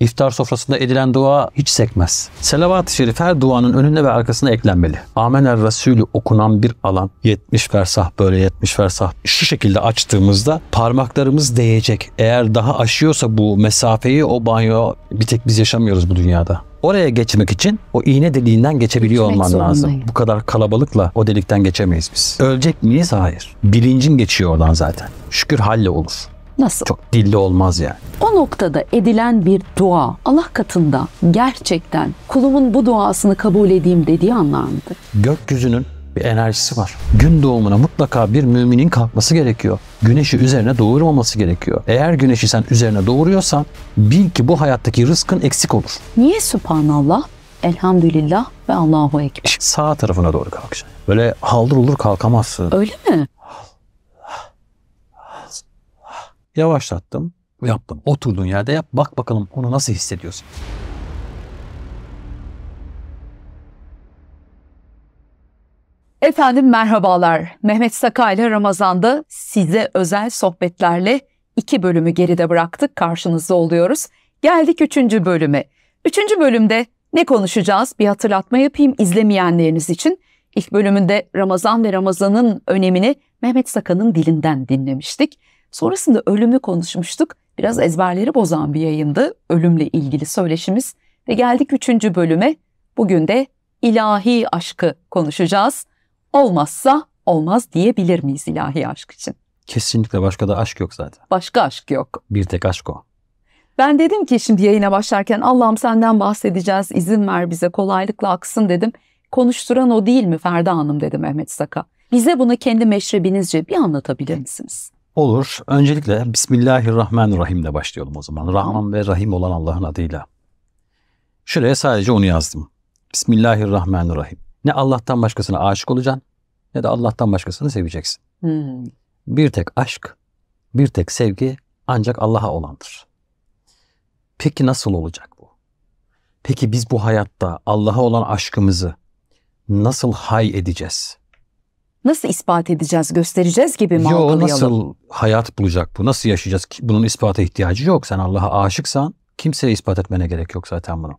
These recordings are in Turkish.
İftar sofrasında edilen dua hiç sekmez. Selavat-ı şerif her duanın önüne ve arkasına eklenmeli. Amener Resulü okunan bir alan 70 versah böyle 70 versah şu şekilde açtığımızda parmaklarımız değecek. Eğer daha aşıyorsa bu mesafeyi o banyo bir tek biz yaşamıyoruz bu dünyada. Oraya geçmek için o iğne deliğinden geçebiliyor Geçmek olman zorundayım. lazım. Bu kadar kalabalıkla o delikten geçemeyiz biz. Ölecek miyiz? Hayır. Bilincin geçiyor oradan zaten. Şükür halle olur. Nasıl? Çok dilli olmaz yani. O noktada edilen bir dua Allah katında gerçekten kulumun bu duasını kabul edeyim dediği anlamdır. Gökyüzünün bir enerjisi var. Gün doğumuna mutlaka bir müminin kalkması gerekiyor. Güneşi üzerine doğurmaması gerekiyor. Eğer güneşi sen üzerine doğuruyorsan bil ki bu hayattaki rızkın eksik olur. Niye Sübhanallah? Elhamdülillah ve Allahu Ekber. Sağ tarafına doğru kalkacaksın. Böyle haldır olur kalkamazsın. Öyle mi? Yavaşlattım. Yaptım. Oturduğun yerde yap. Bak bakalım onu nasıl hissediyorsun. Efendim merhabalar. Mehmet Saka ile Ramazan'da size özel sohbetlerle iki bölümü geride bıraktık. Karşınızda oluyoruz. Geldik üçüncü bölüme. Üçüncü bölümde ne konuşacağız? Bir hatırlatma yapayım izlemeyenleriniz için. İlk bölümünde Ramazan ve Ramazan'ın önemini Mehmet Saka'nın dilinden dinlemiştik. Sonrasında ölümü konuşmuştuk. Biraz ezberleri bozan bir yayındı ölümle ilgili söyleşimiz. Ve geldik üçüncü bölüme. Bugün de ilahi aşkı konuşacağız. Olmazsa olmaz diyebilir miyiz ilahi aşk için? Kesinlikle başka da aşk yok zaten. Başka aşk yok. Bir tek aşk o. Ben dedim ki şimdi yayına başlarken Allah'ım senden bahsedeceğiz izin ver bize kolaylıkla aksın dedim. Konuşturan o değil mi Ferda Hanım dedi Mehmet Saka. Bize bunu kendi meşrebinizce bir anlatabilir misiniz? Olur. Öncelikle Bismillahirrahmanirrahim ile başlayalım o zaman. Rahman ve Rahim olan Allah'ın adıyla. Şuraya sadece onu yazdım. Bismillahirrahmanirrahim. Ne Allah'tan başkasına aşık olacaksın ne de Allah'tan başkasını seveceksin. Hmm. Bir tek aşk, bir tek sevgi ancak Allah'a olandır. Peki nasıl olacak bu? Peki biz bu hayatta Allah'a olan aşkımızı nasıl hay edeceğiz? nasıl ispat edeceğiz, göstereceğiz gibi mi Yo, algılayalım? Nasıl hayat bulacak bu? Nasıl yaşayacağız? Bunun ispata ihtiyacı yok. Sen Allah'a aşıksan kimseye ispat etmene gerek yok zaten bunu.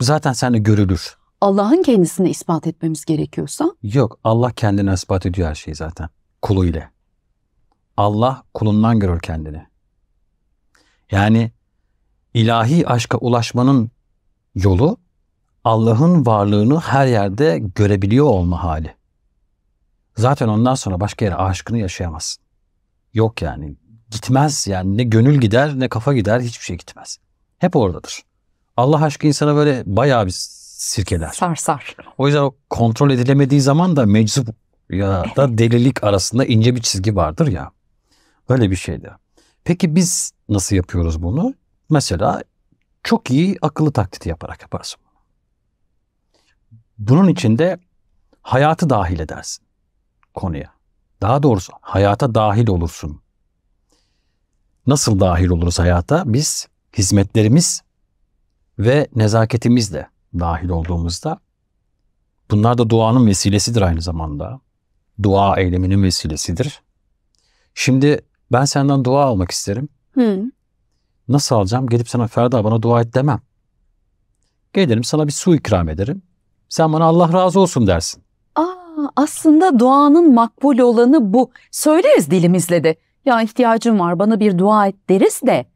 Bu zaten sende görülür. Allah'ın kendisini ispat etmemiz gerekiyorsa? Yok Allah kendini ispat ediyor her şeyi zaten kulu ile. Allah kulundan görür kendini. Yani ilahi aşka ulaşmanın yolu Allah'ın varlığını her yerde görebiliyor olma hali. Zaten ondan sonra başka yere aşkını yaşayamazsın. Yok yani gitmez yani ne gönül gider ne kafa gider hiçbir şey gitmez. Hep oradadır. Allah aşkı insana böyle bayağı bir sirkeler. Sar sar. O yüzden o kontrol edilemediği zaman da meczup ya da delilik arasında ince bir çizgi vardır ya. Böyle bir şeydi. Peki biz nasıl yapıyoruz bunu? Mesela çok iyi akıllı taklidi yaparak yaparsın. Bunun içinde hayatı dahil edersin konuya. Daha doğrusu hayata dahil olursun. Nasıl dahil oluruz hayata? Biz hizmetlerimiz ve nezaketimizle dahil olduğumuzda bunlar da duanın vesilesidir aynı zamanda. Dua eyleminin vesilesidir. Şimdi ben senden dua almak isterim. Hı. Nasıl alacağım? Gelip sana Ferda bana dua et demem. Gelirim sana bir su ikram ederim. Sen bana Allah razı olsun dersin aslında duanın makbul olanı bu. Söyleriz dilimizle de. Ya ihtiyacım var bana bir dua et deriz de.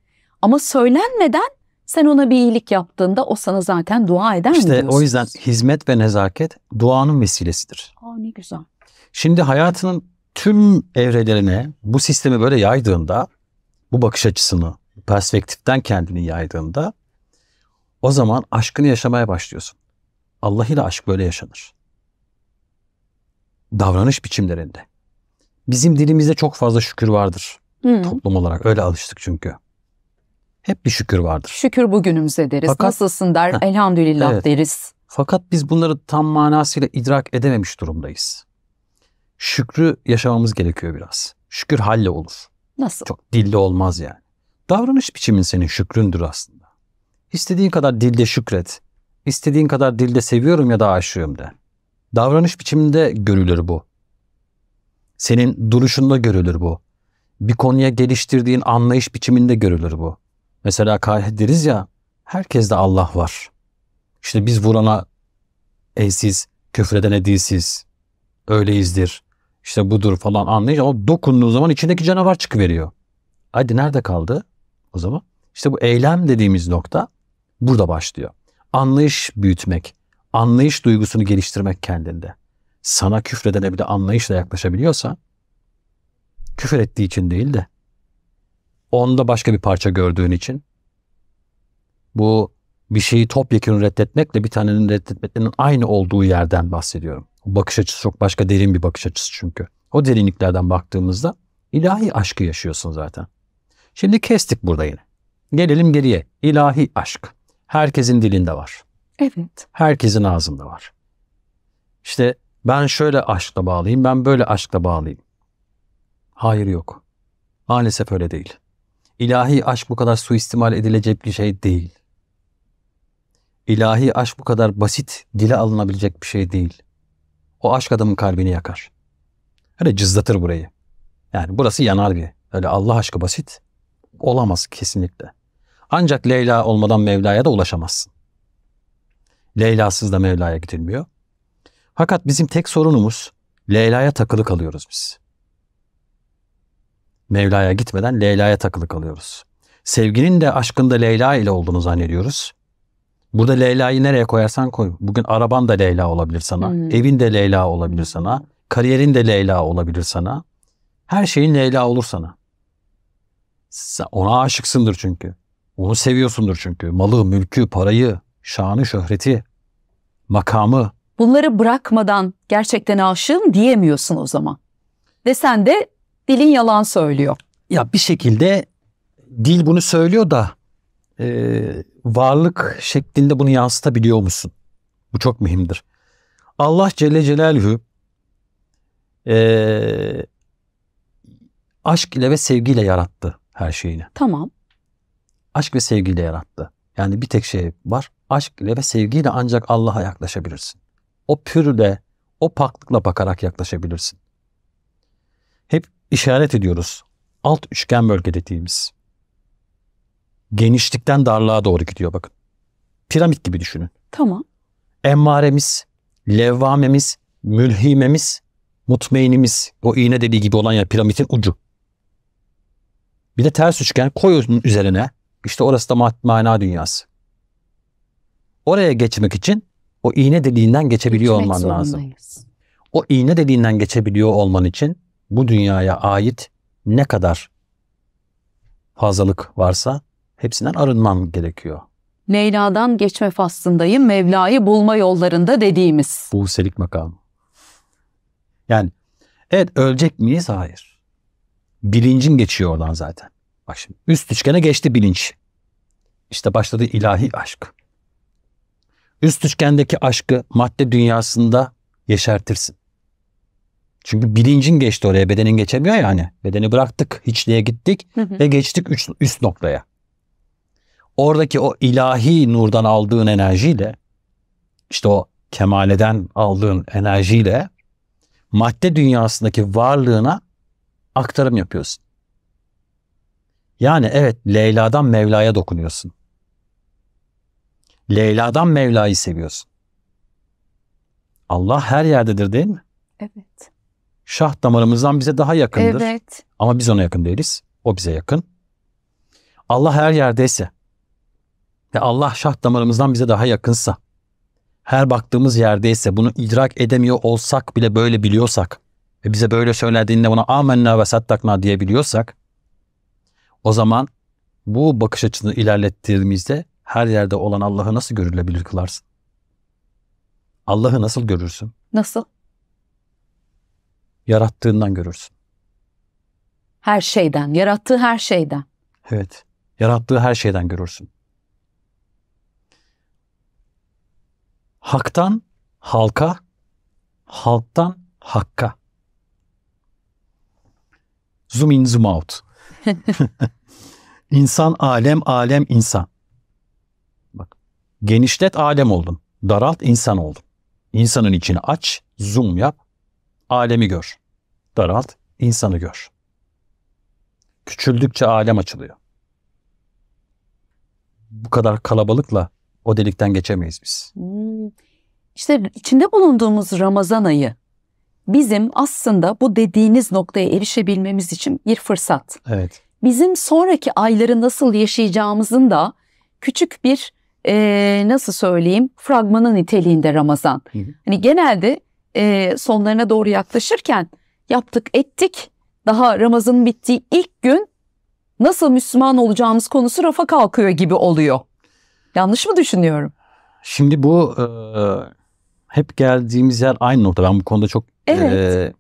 Ama söylenmeden sen ona bir iyilik yaptığında o sana zaten dua eder İşte mi diyorsunuz? o yüzden hizmet ve nezaket duanın vesilesidir. Aa ne güzel. Şimdi hayatının tüm evrelerine bu sistemi böyle yaydığında, bu bakış açısını, perspektiften kendini yaydığında o zaman aşkını yaşamaya başlıyorsun. Allah ile aşk böyle yaşanır davranış biçimlerinde. Bizim dilimizde çok fazla şükür vardır. Hmm. Toplum olarak öyle alıştık çünkü. Hep bir şükür vardır. Şükür bugünümüze deriz. Fakat, Nasılsın der, heh, elhamdülillah evet. deriz. Fakat biz bunları tam manasıyla idrak edememiş durumdayız. Şükrü yaşamamız gerekiyor biraz. Şükür halle olur. Nasıl? Çok dilli olmaz yani. Davranış biçimin senin şükründür aslında. İstediğin kadar dilde şükret. İstediğin kadar dilde seviyorum ya da aşığım de. Davranış biçiminde görülür bu. Senin duruşunda görülür bu. Bir konuya geliştirdiğin anlayış biçiminde görülür bu. Mesela deriz ya herkeste Allah var. İşte biz vurana elsiz, küfredene dilsiz, öyleyizdir, işte budur falan anlayış. Ama dokunduğu zaman içindeki canavar çıkıveriyor. Hadi nerede kaldı o zaman? İşte bu eylem dediğimiz nokta burada başlıyor. Anlayış büyütmek, anlayış duygusunu geliştirmek kendinde. Sana küfredene bir de anlayışla yaklaşabiliyorsa küfür ettiği için değil de onda başka bir parça gördüğün için bu bir şeyi topyekun reddetmekle bir tanenin reddetmeklerinin aynı olduğu yerden bahsediyorum. O bakış açısı çok başka derin bir bakış açısı çünkü. O derinliklerden baktığımızda ilahi aşkı yaşıyorsun zaten. Şimdi kestik burada yine. Gelelim geriye. İlahi aşk. Herkesin dilinde var. Evet. Herkesin ağzında var. İşte ben şöyle aşkla bağlıyım, ben böyle aşkla bağlıyım. Hayır yok. Maalesef öyle değil. İlahi aşk bu kadar suistimal edilecek bir şey değil. İlahi aşk bu kadar basit, dile alınabilecek bir şey değil. O aşk adamın kalbini yakar. Öyle cızlatır burayı. Yani burası yanar bir. Öyle Allah aşkı basit olamaz kesinlikle. Ancak Leyla olmadan Mevla'ya da ulaşamazsın. Leyla'sız da Mevla'ya gidilmiyor. Fakat bizim tek sorunumuz Leyla'ya takılı kalıyoruz biz. Mevla'ya gitmeden Leyla'ya takılı kalıyoruz. Sevginin de aşkında Leyla ile olduğunu zannediyoruz. Burada Leyla'yı nereye koyarsan koy. Bugün araban da Leyla olabilir sana. Hmm. Evin de Leyla olabilir sana. Kariyerin de Leyla olabilir sana. Her şeyin Leyla olur sana. Sen ona aşıksındır çünkü. Onu seviyorsundur çünkü. Malı, mülkü, parayı, şanı, şöhreti makamı. Bunları bırakmadan gerçekten aşığım diyemiyorsun o zaman. Desen de dilin yalan söylüyor. Ya bir şekilde dil bunu söylüyor da e, varlık şeklinde bunu yansıtabiliyor musun? Bu çok mühimdir. Allah Celle Celaluhu e, aşk ile ve sevgiyle yarattı her şeyini. Tamam. Aşk ve sevgiyle yarattı. Yani bir tek şey var. Aşk ile ve sevgiyle ancak Allah'a yaklaşabilirsin. O pürle, o paklıkla bakarak yaklaşabilirsin. Hep işaret ediyoruz. Alt üçgen bölge dediğimiz. Genişlikten darlığa doğru gidiyor bakın. Piramit gibi düşünün. Tamam. Emmaremiz, levvamemiz, mülhimemiz, mutmeynimiz, O iğne dediği gibi olan ya piramitin ucu. Bir de ters üçgen koyun üzerine işte orası da mana dünyası. Oraya geçmek için o iğne deliğinden geçebiliyor Geçmek olman zorundayız. lazım. O iğne deliğinden geçebiliyor olman için bu dünyaya ait ne kadar fazlalık varsa hepsinden arınman gerekiyor. Leyla'dan geçme faslındayım, Mevla'yı bulma yollarında dediğimiz. Bu selik makamı. Yani evet ölecek miyiz? Hayır. Bilincin geçiyor oradan zaten. Bak şimdi üst üçgene geçti bilinç. İşte başladı ilahi aşk. Üst üçgendeki aşkı madde dünyasında yeşertirsin. Çünkü bilincin geçti oraya bedenin geçemiyor yani. Bedeni bıraktık hiçliğe gittik hı hı. ve geçtik üç, üst noktaya. Oradaki o ilahi nurdan aldığın enerjiyle işte o kemaleden aldığın enerjiyle madde dünyasındaki varlığına aktarım yapıyorsun. Yani evet Leyla'dan Mevla'ya dokunuyorsun. Leyla'dan Mevla'yı seviyorsun. Allah her yerdedir değil mi? Evet. Şah damarımızdan bize daha yakındır. Evet. Ama biz ona yakın değiliz. O bize yakın. Allah her yerdeyse ve Allah şah damarımızdan bize daha yakınsa, her baktığımız yerdeyse bunu idrak edemiyor olsak bile böyle biliyorsak ve bize böyle söylediğinde buna amenna ve sattakna diyebiliyorsak o zaman bu bakış açını ilerlettiğimizde her yerde olan Allah'ı nasıl görülebilir kılarsın? Allah'ı nasıl görürsün? Nasıl? Yarattığından görürsün. Her şeyden, yarattığı her şeyden. Evet, yarattığı her şeyden görürsün. Haktan halka, halktan hakka. Zoom in, zoom out. İnsan alem, alem insan. Bak, genişlet alem oldun. Daralt insan oldun. İnsanın içini aç, zoom yap, alemi gör. Daralt, insanı gör. Küçüldükçe alem açılıyor. Bu kadar kalabalıkla o delikten geçemeyiz biz. Hmm. İşte içinde bulunduğumuz Ramazan ayı bizim aslında bu dediğiniz noktaya erişebilmemiz için bir fırsat. Evet. Bizim sonraki ayları nasıl yaşayacağımızın da küçük bir e, nasıl söyleyeyim fragmanın niteliğinde Ramazan. Hı hı. Hani genelde e, sonlarına doğru yaklaşırken yaptık ettik daha Ramazan'ın bittiği ilk gün nasıl Müslüman olacağımız konusu rafa kalkıyor gibi oluyor. Yanlış mı düşünüyorum? Şimdi bu e, hep geldiğimiz yer aynı nokta. Ben bu konuda çok Evet. Ee,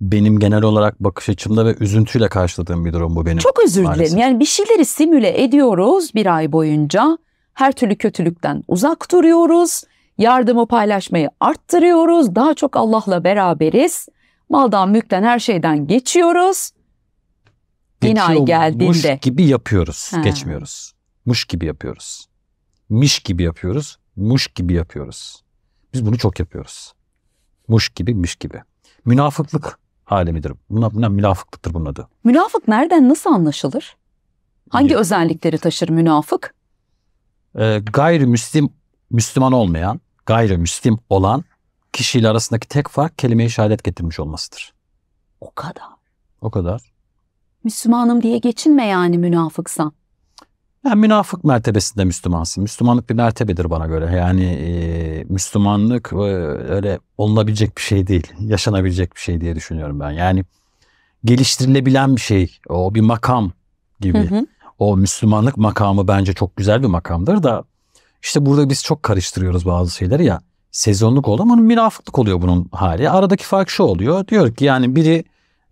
benim genel olarak bakış açımda ve üzüntüyle karşıladığım bir durum bu benim. Çok özür dilerim. Yani bir şeyleri simüle ediyoruz bir ay boyunca. Her türlü kötülükten uzak duruyoruz. Yardımı paylaşmayı arttırıyoruz. Daha çok Allah'la beraberiz. Maldan, mülkten, her şeyden geçiyoruz. Yeni ay geldiğinde. gibi yapıyoruz. He. Geçmiyoruz. Muş gibi yapıyoruz. Miş gibi yapıyoruz. Muş gibi yapıyoruz. Biz bunu çok yapıyoruz. Muş gibi, müş gibi. Münafıklık midir Buna, buna münafıklıktır bunun adı. Münafık nereden nasıl anlaşılır? Hangi Yok. özellikleri taşır münafık? Ee, gayrimüslim, Müslüman olmayan, gayrimüslim olan kişiyle arasındaki tek fark kelime-i şehadet getirmiş olmasıdır. O kadar. O kadar. Müslümanım diye geçinme yani münafıksan. Yani münafık mertebesinde Müslümansın. Müslümanlık bir mertebedir bana göre. Yani e, Müslümanlık e, öyle olunabilecek bir şey değil. Yaşanabilecek bir şey diye düşünüyorum ben. Yani geliştirilebilen bir şey. O bir makam gibi. Hı hı. O Müslümanlık makamı bence çok güzel bir makamdır da işte burada biz çok karıştırıyoruz bazı şeyleri ya. Sezonluk oldu ama münafıklık oluyor bunun hali. Aradaki fark şu oluyor. Diyor ki yani biri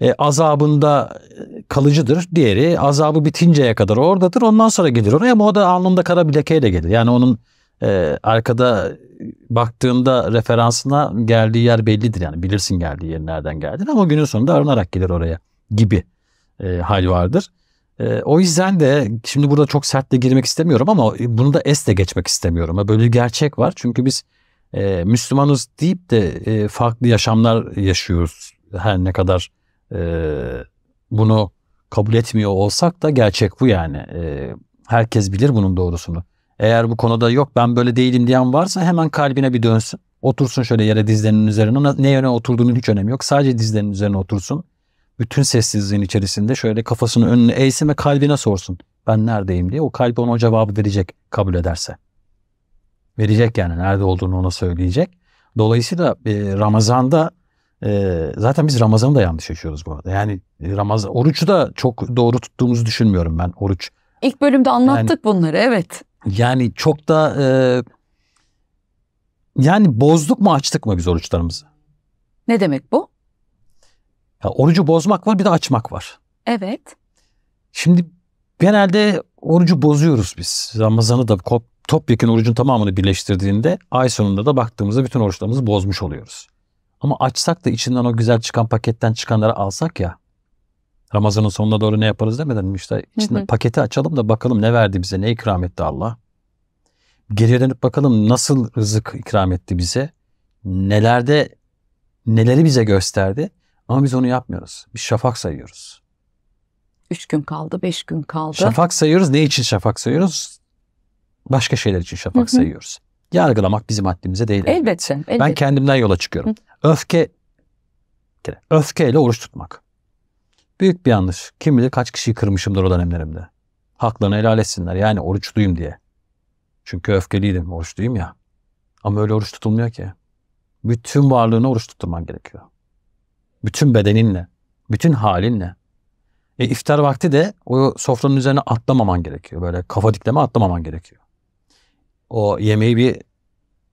e, azabında e, kalıcıdır. Diğeri azabı bitinceye kadar oradadır. Ondan sonra gelir oraya ama o da alnında kara bir lekeyle gelir. Yani onun e, arkada baktığında referansına geldiği yer bellidir. Yani bilirsin geldiği yer nereden geldiğini ama günün sonunda arınarak gelir oraya gibi e, hal vardır. E, o yüzden de şimdi burada çok sert de girmek istemiyorum ama bunu da es de geçmek istemiyorum. Böyle bir gerçek var. Çünkü biz e, Müslümanız deyip de e, farklı yaşamlar yaşıyoruz. Her ne kadar e, bunu kabul etmiyor olsak da gerçek bu yani. E, herkes bilir bunun doğrusunu. Eğer bu konuda yok ben böyle değilim diyen varsa hemen kalbine bir dönsün. Otursun şöyle yere dizlerinin üzerine. Ne yöne oturduğunun hiç önemi yok. Sadece dizlerinin üzerine otursun. Bütün sessizliğin içerisinde şöyle kafasını önüne eğsin ve kalbine sorsun. Ben neredeyim diye. O kalp ona o cevabı verecek kabul ederse. Verecek yani nerede olduğunu ona söyleyecek. Dolayısıyla e, Ramazan'da e, zaten biz Ramazan'ı da yanlış yaşıyoruz bu arada. Yani e, Ramazan orucu da çok doğru tuttuğumuzu düşünmüyorum ben oruç. İlk bölümde anlattık yani, bunları evet. Yani çok da e, yani bozduk mu açtık mı biz oruçlarımızı? Ne demek bu? Ya, orucu bozmak var bir de açmak var. Evet. Şimdi genelde orucu bozuyoruz biz. Ramazan'ı da top topyekun orucun tamamını birleştirdiğinde ay sonunda da baktığımızda bütün oruçlarımızı bozmuş oluyoruz. Ama açsak da içinden o güzel çıkan paketten çıkanları alsak ya. Ramazan'ın sonuna doğru ne yaparız demeden mi işte içinden hı hı. paketi açalım da bakalım ne verdi bize, ne ikram etti Allah. Geriye dönüp bakalım nasıl rızık ikram etti bize. Nelerde neleri bize gösterdi. Ama biz onu yapmıyoruz. Biz şafak sayıyoruz. Üç gün kaldı, beş gün kaldı. Şafak sayıyoruz. Ne için şafak sayıyoruz? Başka şeyler için şafak hı hı. sayıyoruz. Yargılamak bizim haddimize değil. Elbette. elbette. Ben kendimden yola çıkıyorum. Hı. Öfke öfkeyle oruç tutmak. Büyük bir yanlış. Kim bilir kaç kişiyi kırmışımdır o dönemlerimde. Haklarını helal etsinler. Yani oruçluyum diye. Çünkü öfkeliydim. Oruçluyum ya. Ama öyle oruç tutulmuyor ki. Bütün varlığını oruç tutturman gerekiyor. Bütün bedeninle. Bütün halinle. E iftar vakti de o sofranın üzerine atlamaman gerekiyor. Böyle kafa dikleme atlamaman gerekiyor. O yemeği bir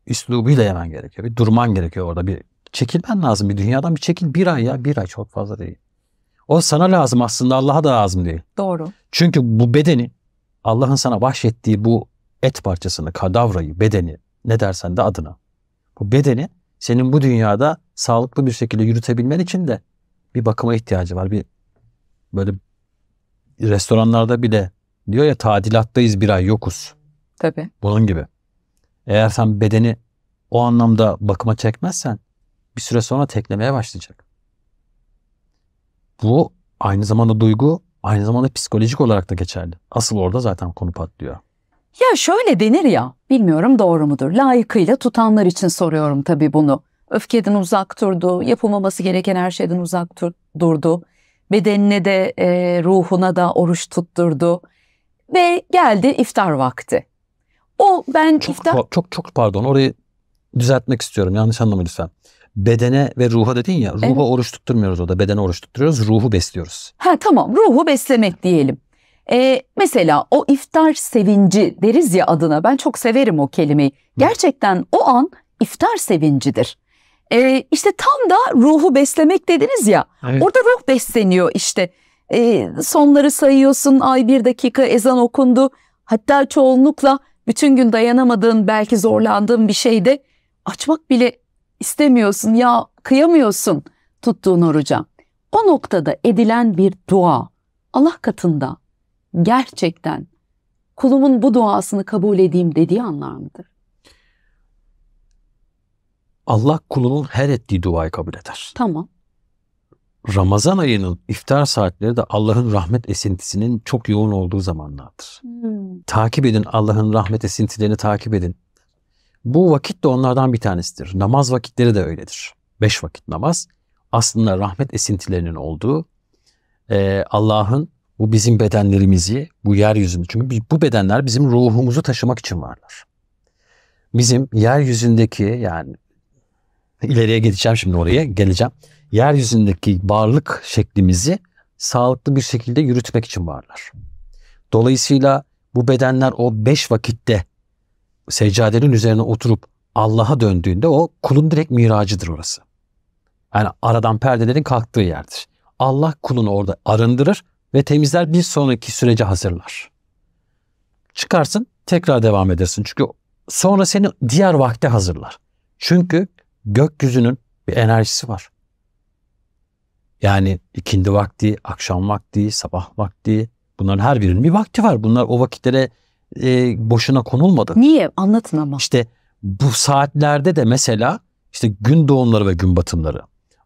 üslubuyla yemen gerekiyor. Bir durman gerekiyor orada. Bir Çekilmen lazım bir dünyadan bir çekil bir ay ya bir ay çok fazla değil. O sana lazım aslında Allah'a da lazım değil. Doğru. Çünkü bu bedeni Allah'ın sana bahşettiği bu et parçasını, kadavrayı, bedeni ne dersen de adına. Bu bedeni senin bu dünyada sağlıklı bir şekilde yürütebilmen için de bir bakıma ihtiyacı var. Bir böyle restoranlarda bile diyor ya tadilattayız bir ay yokuz. Tabii. Bunun gibi. Eğer sen bedeni o anlamda bakıma çekmezsen bir süre sonra teklemeye başlayacak. Bu aynı zamanda duygu, aynı zamanda psikolojik olarak da geçerli. Asıl orada zaten konu patlıyor. Ya şöyle denir ya, bilmiyorum doğru mudur. Layıkıyla tutanlar için soruyorum tabii bunu. Öfkeden uzak durdu, yapılmaması gereken her şeyden uzak dur durdu. Bedenine de e, ruhuna da oruç tutturdu. Ve geldi iftar vakti. O ben çok, iftar... Çok çok pardon orayı düzeltmek istiyorum yanlış anlama lütfen bedene ve ruha dedin ya. Ruha evet. oruç tutturmuyoruz o da. Bedene oruç tutturuyoruz. Ruhu besliyoruz. Ha tamam. Ruhu beslemek diyelim. Ee, mesela o iftar sevinci deriz ya adına. Ben çok severim o kelimeyi. Gerçekten o an iftar sevincidir. Ee, işte tam da ruhu beslemek dediniz ya. Evet. Orada ruh besleniyor işte. Ee, sonları sayıyorsun. Ay bir dakika ezan okundu. Hatta çoğunlukla bütün gün dayanamadığın belki zorlandığın bir şeyde açmak bile istemiyorsun ya kıyamıyorsun tuttuğun oruca. O noktada edilen bir dua Allah katında gerçekten kulumun bu duasını kabul edeyim dediği anlar mıdır? Allah kulunun her ettiği duayı kabul eder. Tamam. Ramazan ayının iftar saatleri de Allah'ın rahmet esintisinin çok yoğun olduğu zamanlardır. Hmm. Takip edin Allah'ın rahmet esintilerini takip edin. Bu vakit de onlardan bir tanesidir. Namaz vakitleri de öyledir. Beş vakit namaz aslında rahmet esintilerinin olduğu e, Allah'ın bu bizim bedenlerimizi bu yeryüzünde çünkü bu bedenler bizim ruhumuzu taşımak için varlar. Bizim yeryüzündeki yani ileriye gideceğim şimdi oraya geleceğim. Yeryüzündeki varlık şeklimizi sağlıklı bir şekilde yürütmek için varlar. Dolayısıyla bu bedenler o beş vakitte seccadenin üzerine oturup Allah'a döndüğünde o kulun direkt miracıdır orası. Yani aradan perdelerin kalktığı yerdir. Allah kulunu orada arındırır ve temizler bir sonraki sürece hazırlar. Çıkarsın tekrar devam edersin. Çünkü sonra seni diğer vakte hazırlar. Çünkü gökyüzünün bir enerjisi var. Yani ikindi vakti, akşam vakti, sabah vakti bunların her birinin bir vakti var. Bunlar o vakitlere e, boşuna konulmadı. Niye? Anlatın ama. İşte bu saatlerde de mesela işte gün doğumları ve gün batımları,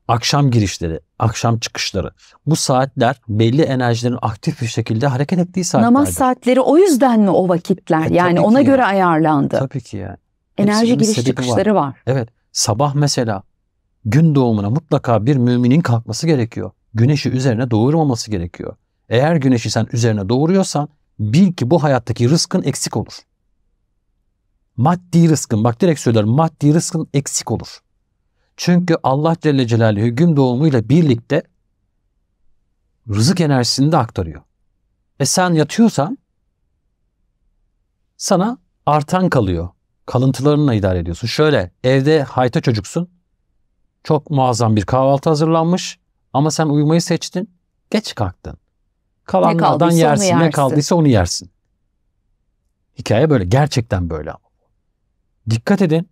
akşam girişleri, akşam çıkışları. Bu saatler belli enerjilerin aktif bir şekilde hareket ettiği saatler. Namaz saatleri o yüzden mi o vakitler? E, yani ona ya. göre ayarlandı. Tabii ki yani. Enerji giriş çıkışları var. var. Evet. Sabah mesela gün doğumuna mutlaka bir müminin kalkması gerekiyor. Güneşi üzerine doğurmaması gerekiyor. Eğer güneşi sen üzerine doğuruyorsan bil ki bu hayattaki rızkın eksik olur. Maddi rızkın bak direkt söylüyorum maddi rızkın eksik olur. Çünkü Allah Celle Celaluhu gün doğumuyla birlikte rızık enerjisini de aktarıyor. E sen yatıyorsan sana artan kalıyor. Kalıntılarınla idare ediyorsun. Şöyle evde hayta çocuksun. Çok muazzam bir kahvaltı hazırlanmış ama sen uyumayı seçtin. Geç kalktın. Kalanlardan ne yersin, yersin ne kaldıysa onu yersin. Hikaye böyle. Gerçekten böyle Dikkat edin.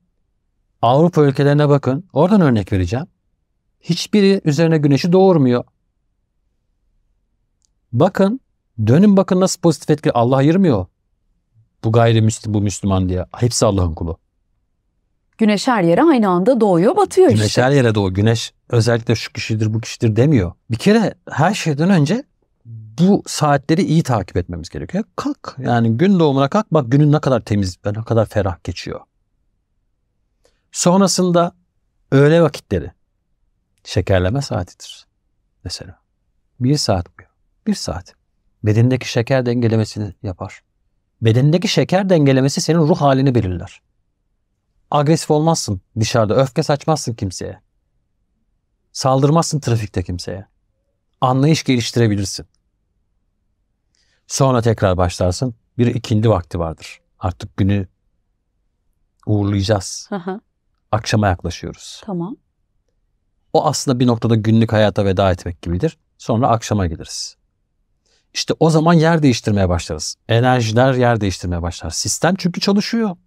Avrupa ülkelerine bakın. Oradan örnek vereceğim. Hiçbiri üzerine güneşi doğurmuyor. Bakın. Dönün bakın nasıl pozitif etki. Allah ayırmıyor. Bu gayrimüslim, bu Müslüman diye. Hepsi Allah'ın kulu. Güneş her yere aynı anda doğuyor, batıyor güneş işte. Güneş her yere doğuyor. Güneş özellikle şu kişidir, bu kişidir demiyor. Bir kere her şeyden önce bu saatleri iyi takip etmemiz gerekiyor. kalk yani gün doğumuna kalk bak günün ne kadar temiz ve ne kadar ferah geçiyor. Sonrasında öğle vakitleri şekerleme saatidir mesela. Bir saat uyuyor. Bir saat. Bedendeki şeker dengelemesini yapar. Bedendeki şeker dengelemesi senin ruh halini belirler. Agresif olmazsın dışarıda. Öfke saçmazsın kimseye. Saldırmazsın trafikte kimseye. Anlayış geliştirebilirsin. Sonra tekrar başlarsın. Bir ikindi vakti vardır. Artık günü uğurlayacağız. Akşama yaklaşıyoruz. Tamam. O aslında bir noktada günlük hayata veda etmek gibidir. Sonra akşama gideriz. İşte o zaman yer değiştirmeye başlarız. Enerjiler yer değiştirmeye başlar. Sistem çünkü çalışıyor.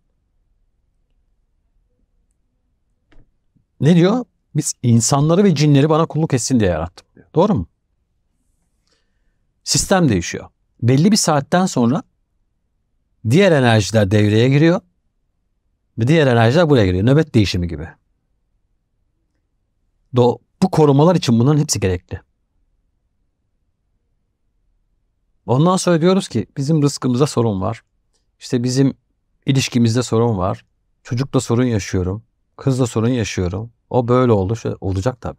Ne diyor? Biz insanları ve cinleri bana kulluk etsin diye yarattım diyor. Doğru mu? Sistem değişiyor belli bir saatten sonra diğer enerjiler devreye giriyor ve diğer enerjiler buraya giriyor. Nöbet değişimi gibi. Do bu korumalar için bunların hepsi gerekli. Ondan sonra diyoruz ki bizim rızkımızda sorun var. İşte bizim ilişkimizde sorun var. Çocukla sorun yaşıyorum. Kızla sorun yaşıyorum. O böyle oldu. Şöyle olacak tabii.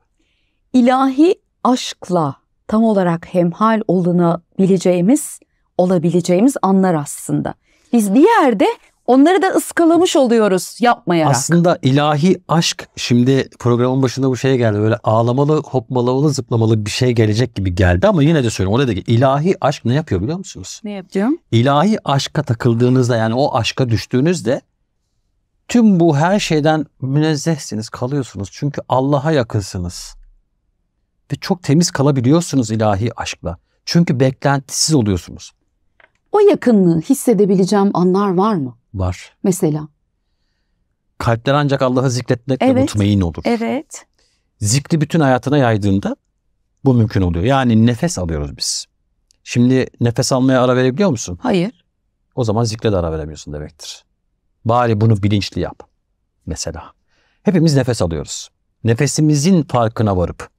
İlahi aşkla tam olarak hemhal oluna yapabileceğimiz, olabileceğimiz anlar aslında. Biz bir yerde onları da ıskalamış oluyoruz yapmayarak. Aslında ilahi aşk şimdi programın başında bu şey geldi. Böyle ağlamalı, hopmalamalı, zıplamalı bir şey gelecek gibi geldi ama yine de söylüyorum, Orada dedi ki ilahi aşk ne yapıyor biliyor musunuz? Ne yapacağım? İlahi aşka takıldığınızda yani o aşka düştüğünüzde tüm bu her şeyden münezzehsiniz, kalıyorsunuz. Çünkü Allah'a yakınsınız. Ve çok temiz kalabiliyorsunuz ilahi aşkla. Çünkü beklentisiz oluyorsunuz. O yakınlığı hissedebileceğim anlar var mı? Var. Mesela? Kalpler ancak Allah'ı zikretmekle evet. mutmain olur. Evet. Zikri bütün hayatına yaydığında bu mümkün oluyor. Yani nefes alıyoruz biz. Şimdi nefes almaya ara verebiliyor musun? Hayır. O zaman zikre de ara veremiyorsun demektir. Bari bunu bilinçli yap. Mesela. Hepimiz nefes alıyoruz. Nefesimizin farkına varıp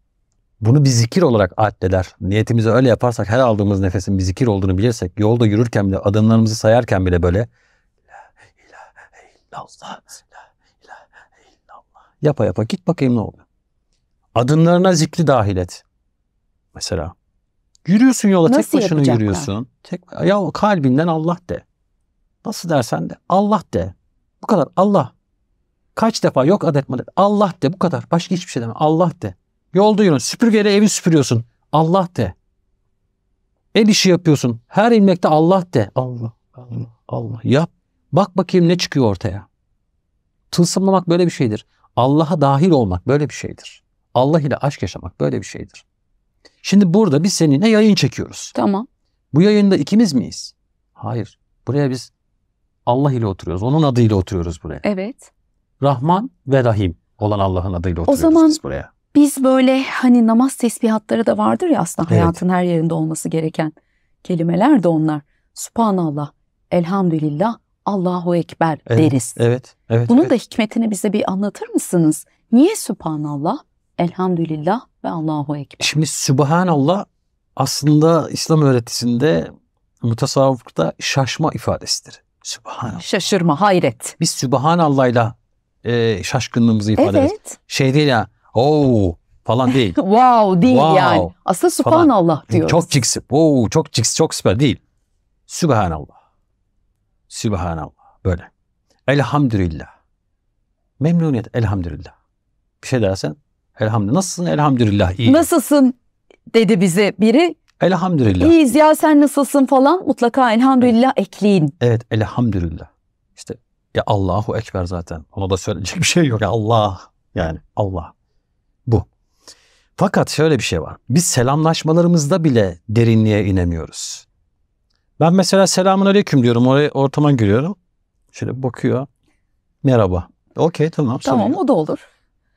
bunu bir zikir olarak addeder. Niyetimizi öyle yaparsak her aldığımız nefesin bir zikir olduğunu bilirsek yolda yürürken bile adımlarımızı sayarken bile böyle la ilahe illallah la ilahe illallah yapa yapa git bakayım ne oluyor. Adımlarına zikri dahil et. Mesela yürüyorsun yola Nasıl tek başına yürüyorsun. Tek, ya kalbinden Allah de. Nasıl dersen de Allah de. Bu kadar Allah. Kaç defa yok adet madet. Allah de bu kadar. Başka hiçbir şey deme. Allah de. Yolda yürün. Süpürgeyle evi süpürüyorsun. Allah de. El işi yapıyorsun. Her ilmekte Allah de. Allah, Allah, Allah. Yap. Bak bakayım ne çıkıyor ortaya. Tılsımlamak böyle bir şeydir. Allah'a dahil olmak böyle bir şeydir. Allah ile aşk yaşamak böyle bir şeydir. Şimdi burada biz seninle yayın çekiyoruz. Tamam. Bu yayında ikimiz miyiz? Hayır. Buraya biz Allah ile oturuyoruz. Onun adıyla oturuyoruz buraya. Evet. Rahman ve Rahim olan Allah'ın adıyla oturuyoruz o zaman, biz buraya. Biz böyle hani namaz tesbihatları da vardır ya aslında evet. hayatın her yerinde olması gereken kelimeler de onlar. Subhanallah, elhamdülillah, Allahu Ekber evet, deriz. Evet, evet. Bunun evet. da hikmetini bize bir anlatır mısınız? Niye Subhanallah, Elhamdülillah ve Allahu Ekber? Şimdi Subhanallah aslında İslam öğretisinde mutasavvufta şaşma ifadesidir. Subhanallah. Şaşırma, hayret. Biz Subhanallah'la e, şaşkınlığımızı ifade evet. ederiz. Şey değil ya, Oo oh, falan değil. wow değil wow, yani. Aslında subhanallah falan. diyoruz. Çok ciksi. Oo çok ciksi çok süper değil. Sübhanallah. Sübhanallah. Böyle. Elhamdülillah. Memnuniyet. Elhamdülillah. Bir şey dersen elhamdülillah. Nasılsın? Elhamdülillah. İyi. Nasılsın? dedi bize biri. Elhamdülillah. İyiyiz ya sen nasılsın falan mutlaka elhamdülillah evet. ekleyin. Evet elhamdülillah. İşte ya Allahu Ekber zaten. Ona da söyleyecek bir şey yok. Ya Allah yani Allah. Fakat şöyle bir şey var. Biz selamlaşmalarımızda bile derinliğe inemiyoruz. Ben mesela selamun aleyküm diyorum. Oraya ortama giriyorum. Şöyle bakıyor. Merhaba. Okey tamam. Tamam sanıyorum. o da olur.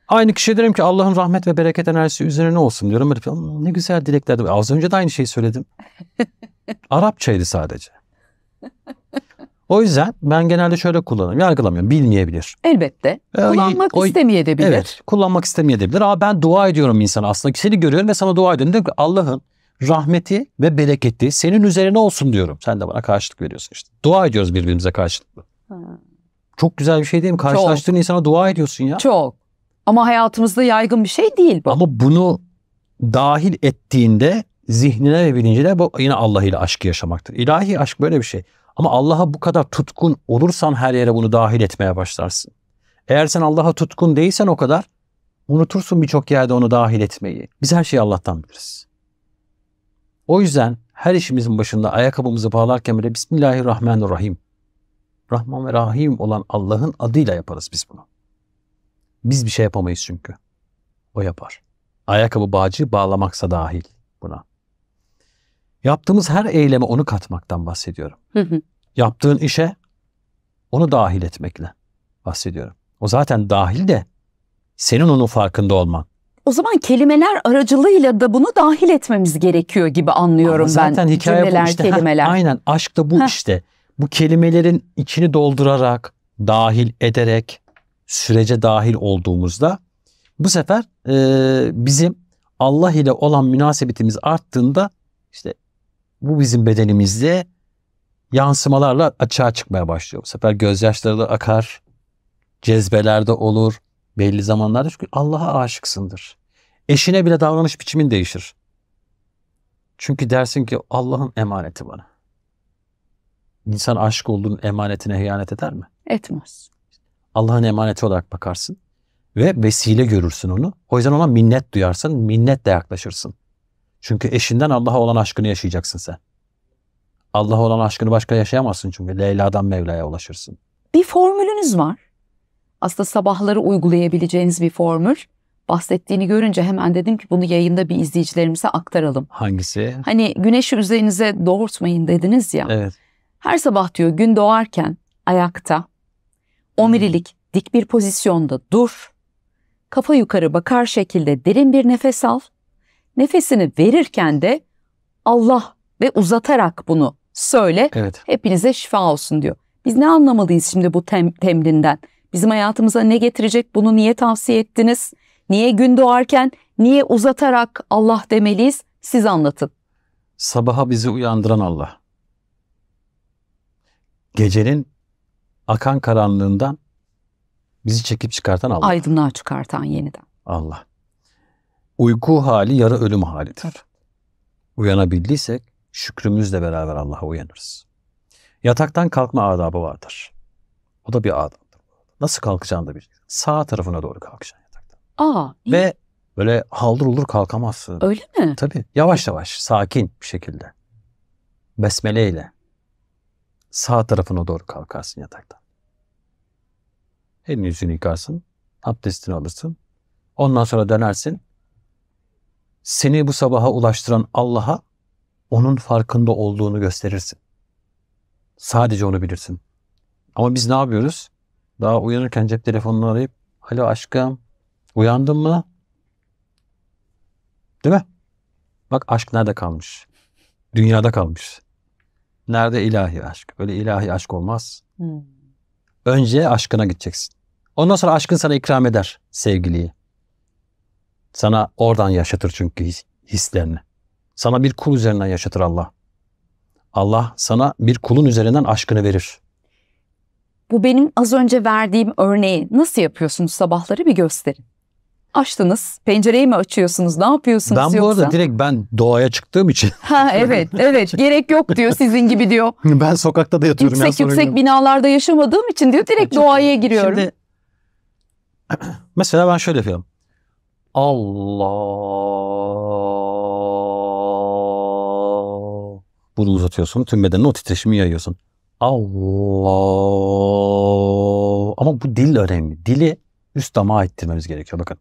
Aynı kişiye derim ki Allah'ın rahmet ve bereket enerjisi üzerine olsun diyorum. Böyle, ne güzel dileklerdi. Az önce de aynı şeyi söyledim. Arapçaydı sadece. O yüzden ben genelde şöyle kullanıyorum. Yargılamıyorum. Bilmeyebilir. Elbette. Ee, kullanmak o, istemeyebilir. Evet. Kullanmak istemeyebilir. Ama ben dua ediyorum insana aslında. Seni görüyorum ve sana dua ediyorum. Diyor ki Allah'ın rahmeti ve bereketi senin üzerine olsun diyorum. Sen de bana karşılık veriyorsun işte. Dua ediyoruz birbirimize karşılıklı. Çok güzel bir şey değil mi? Karşılaştığın Çok. insana dua ediyorsun ya. Çok. Ama hayatımızda yaygın bir şey değil bu. Ama bunu dahil ettiğinde zihnine ve bilincine bu yine Allah ile aşkı yaşamaktır. İlahi aşk böyle bir şey. Ama Allah'a bu kadar tutkun olursan her yere bunu dahil etmeye başlarsın. Eğer sen Allah'a tutkun değilsen o kadar unutursun birçok yerde onu dahil etmeyi. Biz her şeyi Allah'tan biliriz. O yüzden her işimizin başında ayakkabımızı bağlarken bile Bismillahirrahmanirrahim. Rahman ve Rahim olan Allah'ın adıyla yaparız biz bunu. Biz bir şey yapamayız çünkü. O yapar. Ayakkabı bağcı bağlamaksa dahil buna. Yaptığımız her eyleme onu katmaktan bahsediyorum. Hı hı. Yaptığın işe onu dahil etmekle bahsediyorum. O zaten dahil de senin onun farkında olman. O zaman kelimeler aracılığıyla da bunu dahil etmemiz gerekiyor gibi anlıyorum zaten ben. Zaten hikaye Cümleler, bu işte. Kelimeler. Ha, aynen aşk da bu ha. işte. Bu kelimelerin içini doldurarak, dahil ederek, sürece dahil olduğumuzda bu sefer e, bizim Allah ile olan münasebetimiz arttığında işte bu bizim bedenimizde yansımalarla açığa çıkmaya başlıyor. Bu sefer gözyaşları da akar, cezbelerde olur, belli zamanlarda çünkü Allah'a aşıksındır. Eşine bile davranış biçimin değişir. Çünkü dersin ki Allah'ın emaneti bana. İnsan aşık olduğunun emanetine hıyanet eder mi? Etmez. Allah'ın emaneti olarak bakarsın ve vesile görürsün onu. O yüzden ona minnet duyarsın, minnetle yaklaşırsın. Çünkü eşinden Allah'a olan aşkını yaşayacaksın sen. Allah'a olan aşkını başka yaşayamazsın çünkü Leyla'dan Mevla'ya ulaşırsın. Bir formülünüz var. Aslında sabahları uygulayabileceğiniz bir formül. Bahsettiğini görünce hemen dedim ki bunu yayında bir izleyicilerimize aktaralım. Hangisi? Hani güneşi üzerinize doğurtmayın dediniz ya. Evet. Her sabah diyor gün doğarken ayakta omurilik hmm. dik bir pozisyonda dur. Kafa yukarı bakar şekilde derin bir nefes al nefesini verirken de Allah ve uzatarak bunu söyle. Evet. Hepinize şifa olsun diyor. Biz ne anlamalıyız şimdi bu tem temrinden? Bizim hayatımıza ne getirecek? Bunu niye tavsiye ettiniz? Niye gün doğarken niye uzatarak Allah demeliyiz? Siz anlatın. Sabaha bizi uyandıran Allah. Gecenin akan karanlığından bizi çekip çıkartan Allah. Aydınlığa çıkartan yeniden. Allah. Uyku hali yarı ölüm halidir. Uyanabildiysek şükrümüzle beraber Allah'a uyanırız. Yataktan kalkma adabı vardır. O da bir adaptır. Nasıl kalkacağını da bileceksin. Sağ tarafına doğru kalkacaksın yataktan. Aa, iyi. Ve böyle haldır uldur kalkamazsın. Öyle mi? Tabii. Yavaş yavaş, sakin bir şekilde. Besmele ile sağ tarafına doğru kalkarsın yataktan. Elini yüzünü yıkarsın, abdestini alırsın. Ondan sonra dönersin, seni bu sabaha ulaştıran Allah'a onun farkında olduğunu gösterirsin. Sadece onu bilirsin. Ama biz ne yapıyoruz? Daha uyanırken cep telefonunu arayıp alo aşkım uyandın mı? Değil mi? Bak aşk nerede kalmış? Dünyada kalmış. Nerede ilahi aşk? Böyle ilahi aşk olmaz. Hmm. Önce aşkına gideceksin. Ondan sonra aşkın sana ikram eder sevgiliyi. Sana oradan yaşatır çünkü his, hislerini. Sana bir kul üzerinden yaşatır Allah. Allah sana bir kulun üzerinden aşkını verir. Bu benim az önce verdiğim örneği nasıl yapıyorsunuz sabahları bir gösterin. Açtınız, pencereyi mi açıyorsunuz, ne yapıyorsunuz Ben yoksa? bu arada direkt ben doğaya çıktığım için. Ha evet, evet. Gerek yok diyor sizin gibi diyor. ben sokakta da yatıyorum. Yüksek yüksek binalarda yaşamadığım için diyor direkt doğaya giriyorum. Şimdi mesela ben şöyle yapıyorum. Allah. Bunu uzatıyorsun. Tüm bedenine o titreşimi yayıyorsun. Allah. Ama bu dil önemli. Dili üst damağa ittirmemiz gerekiyor. Bakın.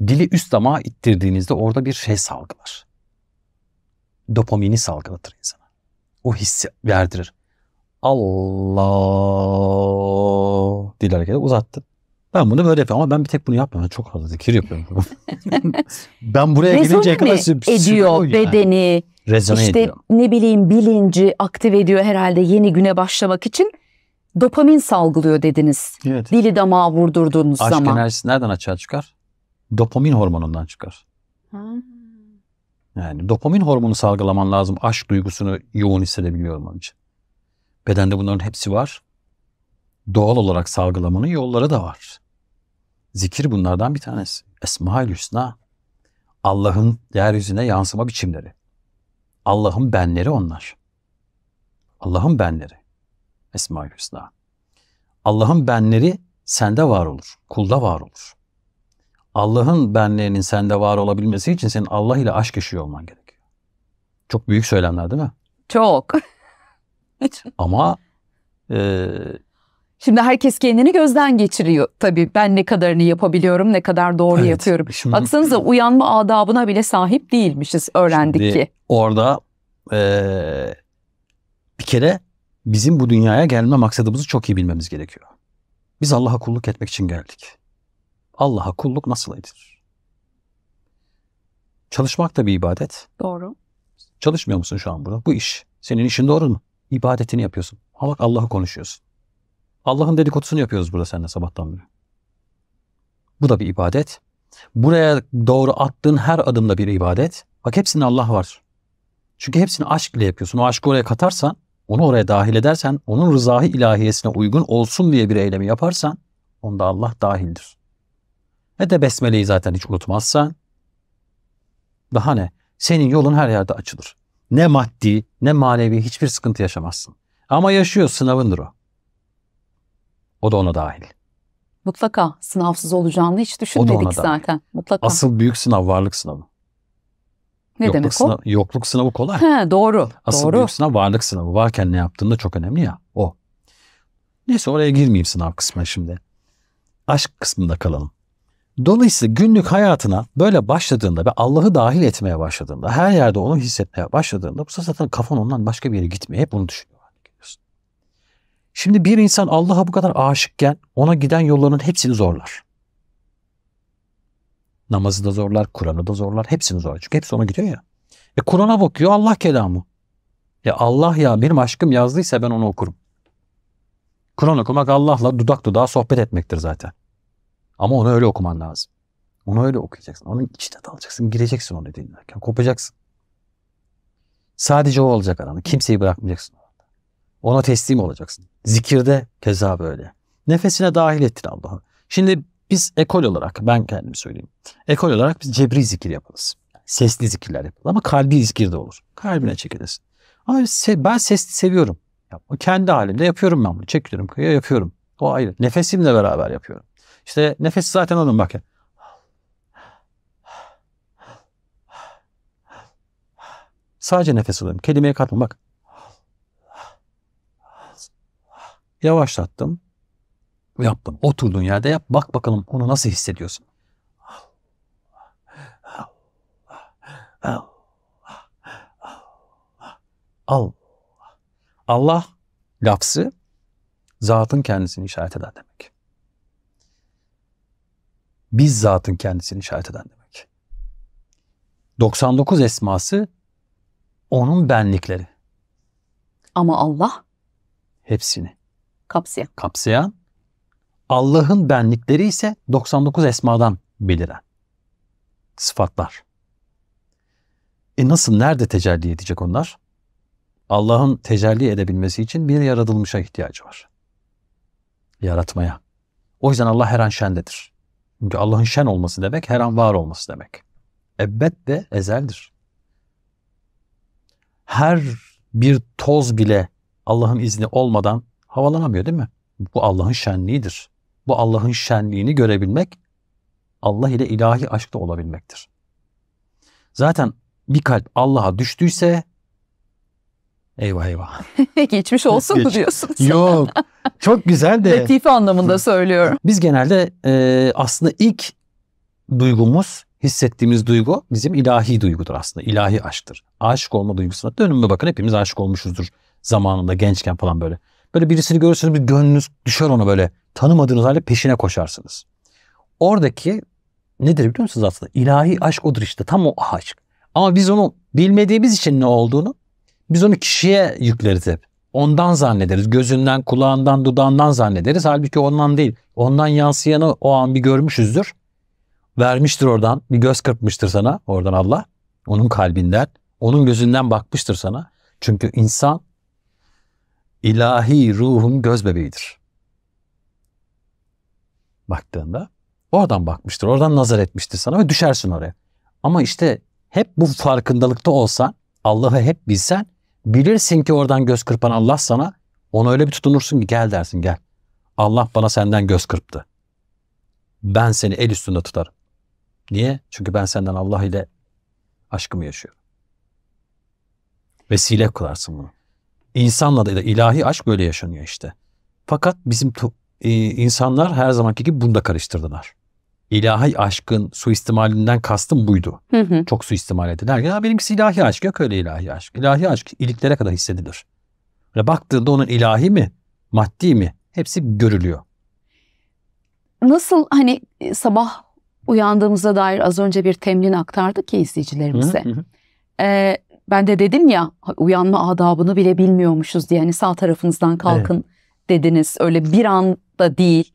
Dili üst damağa ittirdiğinizde orada bir şey salgılar. Dopamini salgılatır insana. O hissi verdirir. Allah. Dil hareketi uzattın. Ben bunu böyle yapıyorum ama ben bir tek bunu yapmıyorum. Çok fazla zikir yapıyorum. ben buraya gelinceye kadar ediyor yani. bedeni. Rezone işte ediyor. ne bileyim bilinci aktive ediyor herhalde yeni güne başlamak için. Dopamin salgılıyor dediniz. Evet. Dili damağa vurdurduğunuz Aşk zaman. Aşk enerjisi nereden açığa çıkar? Dopamin hormonundan çıkar. Ha. Yani dopamin hormonu salgılaman lazım aşk duygusunu yoğun hissedebiliyorum onun için. Bedende bunların hepsi var doğal olarak salgılamanın yolları da var. Zikir bunlardan bir tanesi. Esma-ül Hüsna. Allah'ın yeryüzüne yansıma biçimleri. Allah'ın benleri onlar. Allah'ın benleri. Esma-ül Hüsna. Allah'ın benleri sende var olur. Kulda var olur. Allah'ın benlerinin sende var olabilmesi için senin Allah ile aşk yaşıyor olman gerekiyor. Çok büyük söylemler değil mi? Çok. Ama e, Şimdi herkes kendini gözden geçiriyor. Tabii ben ne kadarını yapabiliyorum, ne kadar doğru evet. yapıyorum. Şimdi, Baksanıza uyanma adabına bile sahip değilmişiz öğrendik şimdi ki. Orada ee, bir kere bizim bu dünyaya gelme maksadımızı çok iyi bilmemiz gerekiyor. Biz Allah'a kulluk etmek için geldik. Allah'a kulluk nasıl edilir? Çalışmak da bir ibadet. Doğru. Çalışmıyor musun şu an burada? Bu iş. Senin işin doğru mu? İbadetini yapıyorsun. Bak Allah'ı konuşuyorsun. Allah'ın dedikodusunu yapıyoruz burada seninle sabahtan beri. Bu da bir ibadet. Buraya doğru attığın her adımda bir ibadet. Bak hepsinde Allah var. Çünkü hepsini aşk ile yapıyorsun. O aşkı oraya katarsan, onu oraya dahil edersen, onun rızahı ilahiyesine uygun olsun diye bir eylemi yaparsan, onda Allah dahildir. Ve de besmeleyi zaten hiç unutmazsan, daha ne? Senin yolun her yerde açılır. Ne maddi ne manevi hiçbir sıkıntı yaşamazsın. Ama yaşıyor sınavındır o. O da ona dahil. Mutlaka sınavsız olacağını hiç düşünmedik zaten. Dahil. Mutlaka. Asıl büyük sınav varlık sınavı. Ne yokluk demek sınav, Yokluk sınavı kolay. He, doğru. Asıl doğru. büyük sınav varlık sınavı. Varken ne yaptığında çok önemli ya o. Neyse oraya girmeyeyim sınav kısmına şimdi. Aşk kısmında kalalım. Dolayısıyla günlük hayatına böyle başladığında ve Allah'ı dahil etmeye başladığında, her yerde onu hissetmeye başladığında bu zaten kafan ondan başka bir yere gitmeye Hep bunu düşünüyor. Şimdi bir insan Allah'a bu kadar aşıkken ona giden yolların hepsini zorlar. Namazı da zorlar, Kur'an'ı da zorlar. Hepsini zorlar. Çünkü hepsi ona gidiyor ya. E Kur'an'a bakıyor Allah kelamı. Ya e, Allah ya benim aşkım yazdıysa ben onu okurum. Kur'an okumak Allah'la dudak dudağa sohbet etmektir zaten. Ama onu öyle okuman lazım. Onu öyle okuyacaksın. Onun içine dalacaksın. Gireceksin onu dinlerken. Kopacaksın. Sadece o olacak adamı. Kimseyi bırakmayacaksın. Ona teslim olacaksın. Zikirde keza böyle. Nefesine dahil ettin Allah'ı. Şimdi biz ekol olarak ben kendimi söyleyeyim. Ekol olarak biz cebri zikir yaparız. sesli zikirler yapılır ama kalbi zikir de olur. Kalbine çekilirsin. Ama ben sesli seviyorum. O Kendi halimde yapıyorum ben bunu. Çekiliyorum kıyıya yapıyorum. O ayrı. Nefesimle beraber yapıyorum. İşte nefes zaten onun bak. Sadece nefes alıyorum. Kelimeye katma bak. Yavaşlattım. Yaptım. Oturduğun yerde yap. Bak bakalım onu nasıl hissediyorsun. Allah, Allah, Allah lafzı zatın kendisini işaret eden demek. Biz zatın kendisini işaret eden demek. 99 esması onun benlikleri. Ama Allah hepsini kapsayan. Kapsayan. Allah'ın benlikleri ise 99 esmadan beliren sıfatlar. E nasıl, nerede tecelli edecek onlar? Allah'ın tecelli edebilmesi için bir yaratılmışa ihtiyacı var. Yaratmaya. O yüzden Allah her an şendedir. Çünkü Allah'ın şen olması demek her an var olması demek. Ebed ve ezeldir. Her bir toz bile Allah'ın izni olmadan havalanamıyor değil mi? Bu Allah'ın şenliğidir. Bu Allah'ın şenliğini görebilmek Allah ile ilahi aşkta olabilmektir. Zaten bir kalp Allah'a düştüyse eyvah eyvah. Geçmiş olsun Geç. mu diyorsunuz? Yok. Çok güzel de. Latife anlamında söylüyorum. Biz genelde e, aslında ilk duygumuz, hissettiğimiz duygu bizim ilahi duygudur aslında. İlahi aşktır. Aşık olma duygusuna dönün mü bakın hepimiz aşık olmuşuzdur zamanında gençken falan böyle. Böyle birisini görürseniz bir gönlünüz düşer ona böyle. Tanımadığınız halde peşine koşarsınız. Oradaki nedir biliyor musunuz aslında? İlahi aşk odur işte tam o aşk. Ama biz onu bilmediğimiz için ne olduğunu biz onu kişiye yükleriz hep. Ondan zannederiz. Gözünden, kulağından, dudağından zannederiz. Halbuki ondan değil. Ondan yansıyanı o an bir görmüşüzdür. Vermiştir oradan. Bir göz kırpmıştır sana. Oradan Allah. Onun kalbinden. Onun gözünden bakmıştır sana. Çünkü insan ilahi ruhun göz bebeğidir. Baktığında oradan bakmıştır, oradan nazar etmiştir sana ve düşersin oraya. Ama işte hep bu farkındalıkta olsan, Allah'ı hep bilsen, bilirsin ki oradan göz kırpan Allah sana, ona öyle bir tutunursun ki gel dersin gel. Allah bana senden göz kırptı. Ben seni el üstünde tutarım. Niye? Çünkü ben senden Allah ile aşkımı yaşıyorum. Vesile kılarsın bunu insanla da ilahi aşk böyle yaşanıyor işte. Fakat bizim e, insanlar her zamanki gibi bunu da karıştırdılar. İlahi aşkın suistimalinden kastım buydu. Hı hı. Çok suistimal ediler. Ya benimkisi ilahi aşk yok öyle ilahi aşk. İlahi aşk iliklere kadar hissedilir. Ve baktığında onun ilahi mi, maddi mi hepsi görülüyor. Nasıl hani e, sabah uyandığımıza dair az önce bir temlin aktardık ki izleyicilerimize. Hı hı. Ee, ben de dedim ya uyanma adabını bile bilmiyormuşuz diye. Hani sağ tarafınızdan kalkın evet. dediniz. Öyle bir anda değil.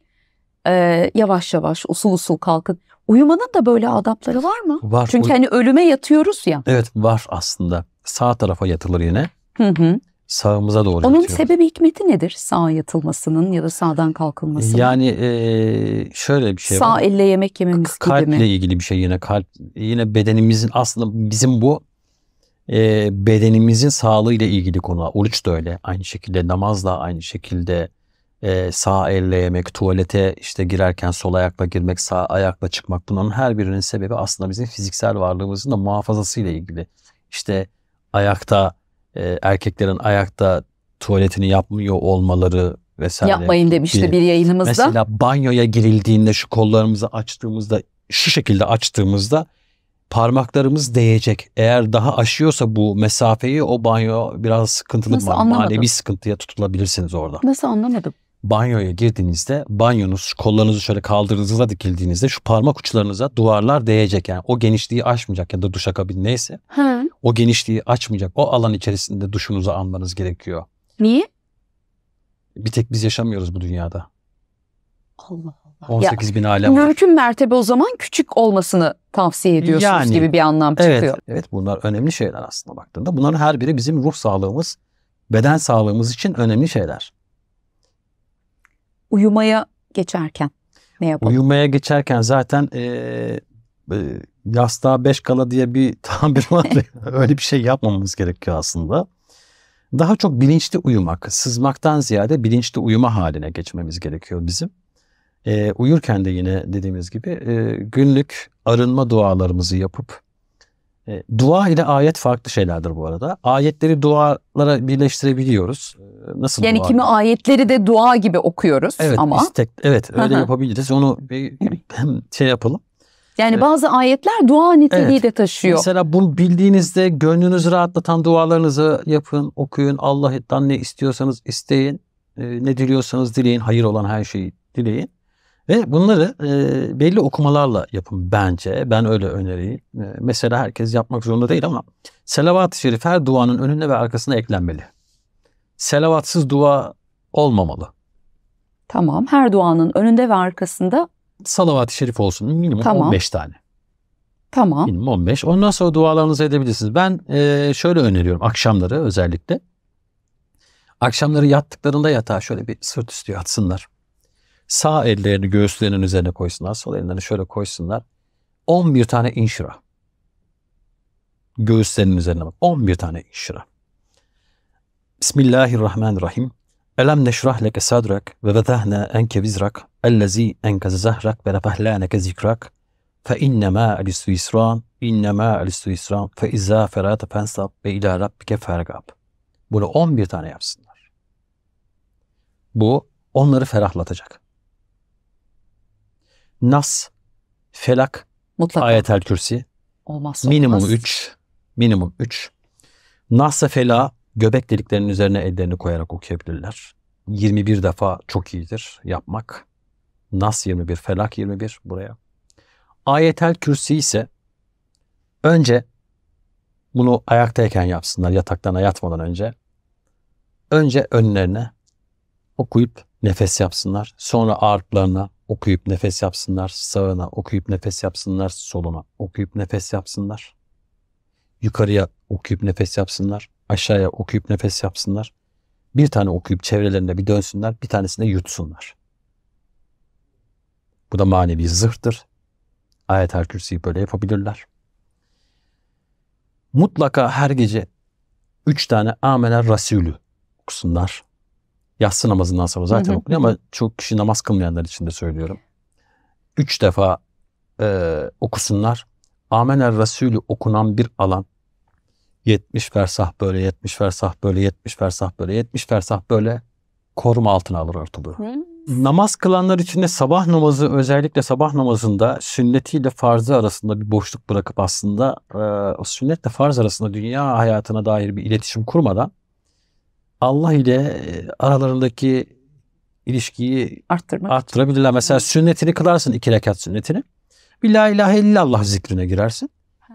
Ee, yavaş yavaş usul usul kalkın. Uyumanın da böyle adapları var mı? Var. Çünkü hani ölüme yatıyoruz ya. Evet var aslında. Sağ tarafa yatılır yine. Hı hı. Sağımıza doğru Onun yatıyoruz. sebebi hikmeti nedir? sağ yatılmasının ya da sağdan kalkılmasının. Yani e, şöyle bir şey Sağ var. elle yemek yememiz K- gibi mi? Kalple ilgili bir şey yine. Kalp, yine bedenimizin aslında bizim bu e, bedenimizin ile ilgili konular. Oruç da öyle. Aynı şekilde namaz da aynı şekilde e, sağ elle yemek, tuvalete işte girerken sol ayakla girmek, sağ ayakla çıkmak bunların her birinin sebebi aslında bizim fiziksel varlığımızın da muhafazası ile ilgili. İşte ayakta e, erkeklerin ayakta tuvaletini yapmıyor olmaları vesaire. Yapmayın demişti bir, bir yayınımızda. Mesela banyoya girildiğinde şu kollarımızı açtığımızda şu şekilde açtığımızda parmaklarımız değecek. Eğer daha aşıyorsa bu mesafeyi o banyo biraz sıkıntılı Nasıl ma- manevi sıkıntıya tutulabilirsiniz orada. Nasıl anlamadım? Banyoya girdiğinizde banyonuz kollarınızı şöyle kaldırdığınızda dikildiğinizde şu parmak uçlarınıza duvarlar değecek. Yani o genişliği açmayacak ya da duşakabin neyse. Ha. O genişliği açmayacak. O alan içerisinde duşunuzu almanız gerekiyor. Niye? Bir tek biz yaşamıyoruz bu dünyada. Allah. 18 ya, bin alem var. Mümkün mertebe o zaman küçük olmasını tavsiye ediyorsunuz yani, gibi bir anlam evet, Evet bunlar önemli şeyler aslında baktığında. Bunların her biri bizim ruh sağlığımız, beden sağlığımız için önemli şeyler. Uyumaya geçerken ne yapalım? Uyumaya geçerken zaten e, e, yastığa beş kala diye bir tabir var. Öyle bir şey yapmamamız gerekiyor aslında. Daha çok bilinçli uyumak, sızmaktan ziyade bilinçli uyuma haline geçmemiz gerekiyor bizim. E, uyurken de yine dediğimiz gibi e, günlük arınma dualarımızı yapıp e, dua ile ayet farklı şeylerdir bu arada. Ayetleri dualara birleştirebiliyoruz. E, nasıl Yani dua kimi ayetleri de dua gibi okuyoruz evet, ama. Istek, evet öyle yapabiliriz. Onu bir hem şey yapalım. Yani ee, bazı ayetler dua niteliği evet. de taşıyor. Mesela bunu bildiğinizde gönlünüzü rahatlatan dualarınızı yapın, okuyun. Allah'tan ne istiyorsanız isteyin. Ee, ne diliyorsanız dileyin. Hayır olan her şeyi dileyin. Ve bunları e, belli okumalarla yapın bence. Ben öyle öneriyim. E, mesela herkes yapmak zorunda değil ama selavat-ı şerif her duanın önüne ve arkasına eklenmeli. Selavatsız dua olmamalı. Tamam. Her duanın önünde ve arkasında salavat-ı şerif olsun. Minimum tamam. 15 tane. Tamam. Minimum 15. Ondan sonra dualarınızı edebilirsiniz. Ben e, şöyle öneriyorum akşamları özellikle. Akşamları yattıklarında yatağa şöyle bir sırt üstü yatsınlar. Sağ ellerini göğüslerinin üzerine koysunlar. Sol ellerini şöyle koysunlar. 11 tane inşira. Göğüslerinin üzerine bak. 11 tane inşira. Bismillahirrahmanirrahim. Elem neşrah leke sadrak ve vetahna enke vizrak ellezi enke zahrak ve refahlaneke zikrak fe innema elistu isran innema elistu isran fe izâ ferâte fensab ve ilâ rabbike fergab. Bunu 11 tane yapsınlar. Bu onları ferahlatacak. Nas, Felak, Mutlaka. Ayetel Kürsi. Olmazsa minimum olmaz. 3. Minimum 3. Nas'a fela göbek deliklerinin üzerine ellerini koyarak okuyabilirler. 21 defa çok iyidir yapmak. Nas 21, Felak 21 buraya. Ayetel Kürsi ise önce bunu ayaktayken yapsınlar yataktan yatmadan önce. Önce önlerine okuyup nefes yapsınlar. Sonra ağırlıklarına okuyup nefes yapsınlar sağına, okuyup nefes yapsınlar soluna, okuyup nefes yapsınlar. Yukarıya okuyup nefes yapsınlar, aşağıya okuyup nefes yapsınlar. Bir tane okuyup çevrelerinde bir dönsünler, bir tanesini yutsunlar. Bu da manevi zırhtır. Ayet-el Kürsi'yi böyle yapabilirler. Mutlaka her gece üç tane amele rasulü okusunlar. Yatsı namazından sonra zaten hı hı. okunuyor ama çok kişi namaz kılmayanlar için de söylüyorum. Üç defa e, okusunlar. Amener Resulü okunan bir alan 70 fersah böyle, 70 fersah böyle, 70 fersah böyle, 70 fersah böyle koruma altına alır ortalığı. Hı. Namaz kılanlar için de sabah namazı özellikle sabah namazında sünnetiyle farzı arasında bir boşluk bırakıp aslında e, sünnetle farz arasında dünya hayatına dair bir iletişim kurmadan Allah ile e, aralarındaki ilişkiyi Arttırmak arttırabilirler. Için. Mesela sünnetini kılarsın iki rekat sünnetini. Bir la ilahe illallah zikrine girersin. Ha.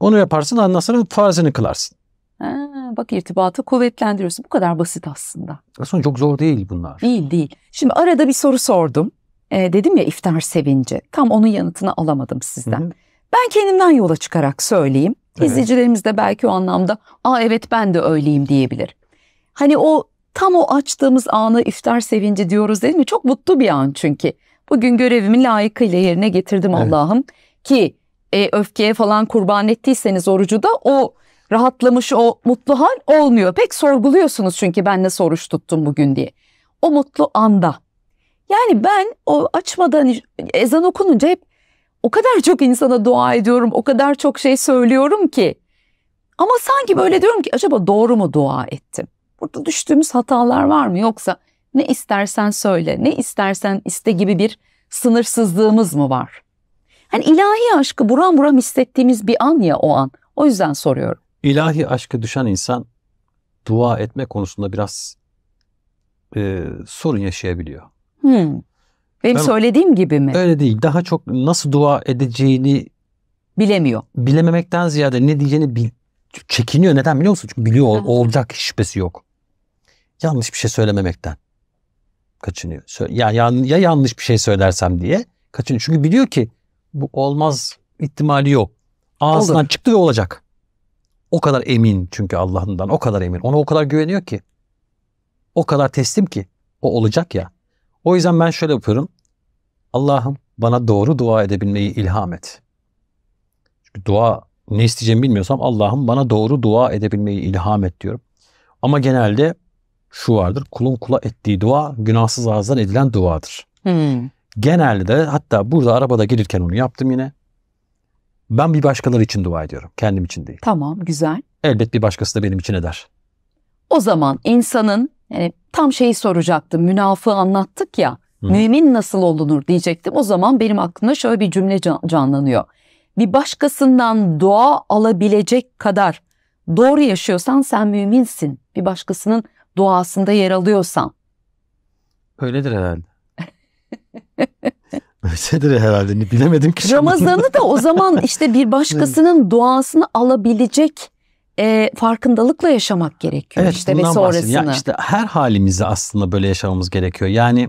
Onu yaparsın ondan sonra farzını kılarsın. Ha, bak irtibatı kuvvetlendiriyorsun. Bu kadar basit aslında. Aslında çok zor değil bunlar. Değil değil. Şimdi arada bir soru sordum. Ee, dedim ya iftar sevinci. Tam onun yanıtını alamadım sizden. Hı-hı. Ben kendimden yola çıkarak söyleyeyim. Evet. İzleyicilerimiz de belki o anlamda aa evet ben de öyleyim diyebilir. Hani o tam o açtığımız anı iftar sevinci diyoruz değil mi? Çok mutlu bir an çünkü. Bugün görevimi layıkıyla yerine getirdim evet. Allah'ım. Ki e, öfkeye falan kurban ettiyseniz orucu da o rahatlamış o mutlu hal olmuyor. Pek sorguluyorsunuz çünkü ben ne soruş tuttum bugün diye. O mutlu anda. Yani ben o açmadan ezan okununca hep o kadar çok insana dua ediyorum. O kadar çok şey söylüyorum ki. Ama sanki böyle diyorum ki acaba doğru mu dua ettim? Burada düştüğümüz hatalar var mı? Yoksa ne istersen söyle, ne istersen iste gibi bir sınırsızlığımız mı var? Hani ilahi aşkı buram buram hissettiğimiz bir an ya o an. O yüzden soruyorum. İlahi aşkı düşen insan dua etme konusunda biraz e, sorun yaşayabiliyor. Hmm. Benim ben, söylediğim gibi mi? Öyle değil. Daha çok nasıl dua edeceğini bilemiyor. Bilememekten ziyade ne diyeceğini bil, çekiniyor. Neden biliyor musun? Çünkü biliyor ol, olacak şüphesi yok. Yanlış bir şey söylememekten kaçınıyor. Ya, ya, ya yanlış bir şey söylersem diye kaçınıyor. Çünkü biliyor ki bu olmaz ihtimali yok. Ağzından Olur. çıktı ve olacak. O kadar emin çünkü Allah'ından o kadar emin. Ona o kadar güveniyor ki. O kadar teslim ki o olacak ya. O yüzden ben şöyle yapıyorum. Allah'ım bana doğru dua edebilmeyi ilham et. Çünkü dua ne isteyeceğimi bilmiyorsam Allah'ım bana doğru dua edebilmeyi ilham et diyorum. Ama genelde şu vardır. Kulun kula ettiği dua günahsız ağızdan edilen duadır. Hmm. Genelde de hatta burada arabada gelirken onu yaptım yine. Ben bir başkaları için dua ediyorum. Kendim için değil. Tamam güzel. Elbet bir başkası da benim için eder. O zaman insanın yani tam şeyi soracaktım. Münafığı anlattık ya. Hı. Mümin nasıl olunur diyecektim. O zaman benim aklımda şöyle bir cümle canlanıyor bir başkasından dua alabilecek kadar doğru yaşıyorsan sen müminsin. Bir başkasının duasında yer alıyorsan. Öyledir herhalde. Öyledir herhalde ne bilemedim ki. Ramazan'ı da o zaman işte bir başkasının duasını alabilecek e, farkındalıkla yaşamak gerekiyor evet, işte ve sonrasını. Ya işte her halimizi aslında böyle yaşamamız gerekiyor. Yani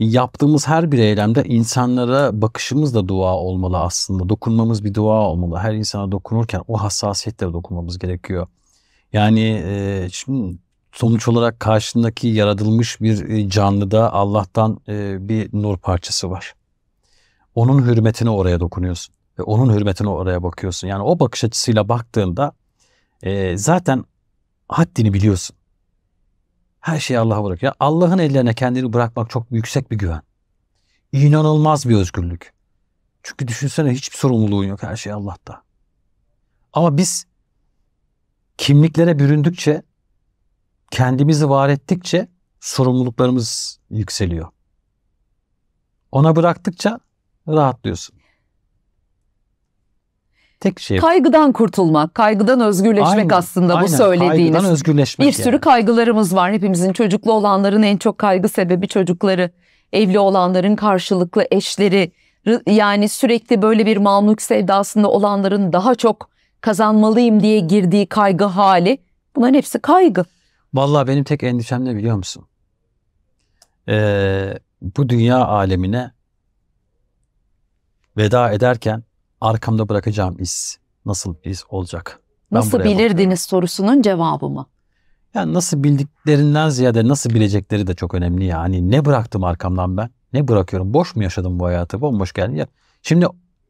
yaptığımız her bir eylemde insanlara bakışımız da dua olmalı aslında. Dokunmamız bir dua olmalı. Her insana dokunurken o hassasiyetle dokunmamız gerekiyor. Yani e, şimdi sonuç olarak karşındaki yaratılmış bir e, canlıda Allah'tan e, bir nur parçası var. Onun hürmetine oraya dokunuyorsun. Ve onun hürmetine oraya bakıyorsun. Yani o bakış açısıyla baktığında e, zaten haddini biliyorsun. Her şeyi Allah'a bırak. Ya Allah'ın ellerine kendini bırakmak çok yüksek bir güven. İnanılmaz bir özgürlük. Çünkü düşünsene hiçbir sorumluluğun yok. Her şey Allah'ta. Ama biz kimliklere büründükçe, kendimizi var ettikçe sorumluluklarımız yükseliyor. Ona bıraktıkça rahatlıyorsun tek şey. Kaygıdan kurtulmak, kaygıdan özgürleşmek aynen, aslında aynen, bu söylediğiniz. Kaygıdan özgürleşmek. Bir yani. sürü kaygılarımız var. Hepimizin çocuklu olanların en çok kaygı sebebi çocukları, evli olanların karşılıklı eşleri. Yani sürekli böyle bir mamluk sevdasında olanların daha çok kazanmalıyım diye girdiği kaygı hali. Bunların hepsi kaygı. Vallahi benim tek endişem ne biliyor musun? Ee, bu dünya alemine veda ederken arkamda bırakacağım iz nasıl bir iz olacak? Ben nasıl bilirdiniz bakıyorum. sorusunun cevabı mı? Yani nasıl bildiklerinden ziyade nasıl bilecekleri de çok önemli yani ne bıraktım arkamdan ben? Ne bırakıyorum? Boş mu yaşadım bu hayatı? Bomboş geldi ya. Şimdi